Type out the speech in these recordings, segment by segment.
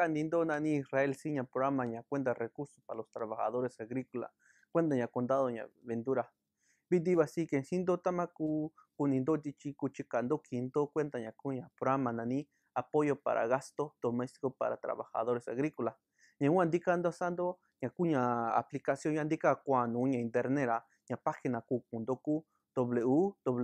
Candindo ni Israel Siña programa ya cuenta recursos para los trabajadores agrícolas. Cuenta ya contado ya ventura. Vidi así que sindo tamaku unindo chico chicando quinto cuenta ya cuña programa nani apoyo para gasto doméstico para trabajadores agrícolas. Ni en indicando sando ya cuña aplicación ya indica cuando uña internera ya página s www.ubchsa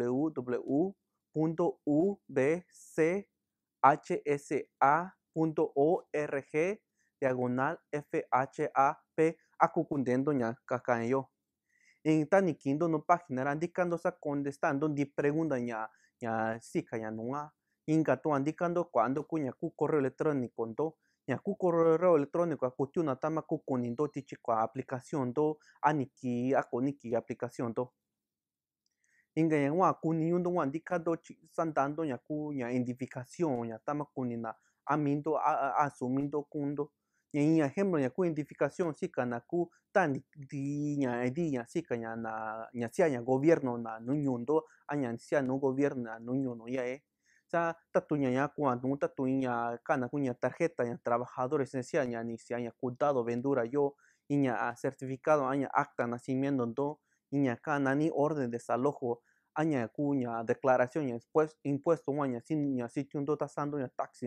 org diagonal FHAP acucundendo ña cacayo. En taniquindo no página andicando sa contestando di pregunta ña ña sika ña nunga. Inga to andicando cuando cuña cu correo electrónico ndo ña correo electrónico akutiuna tama ku kunindo tichikua aplicación do aniki akoniki aplicación do. Inga ña wa kuniyundo wa andicando sandando ña ku ña identificación ña tama kunina aminto asumindo kundo ña ejemplo de identificación si na ku tanti ña que si gobierno na nuñundo ñundo a ña gobierno sa ya eh. tarjeta ya trabajadores sea ni si ya vendura yo, certificado a acta nacimiento do, iña orden desalojo a declaración ya declaración impuesto ña do tasando ya taxi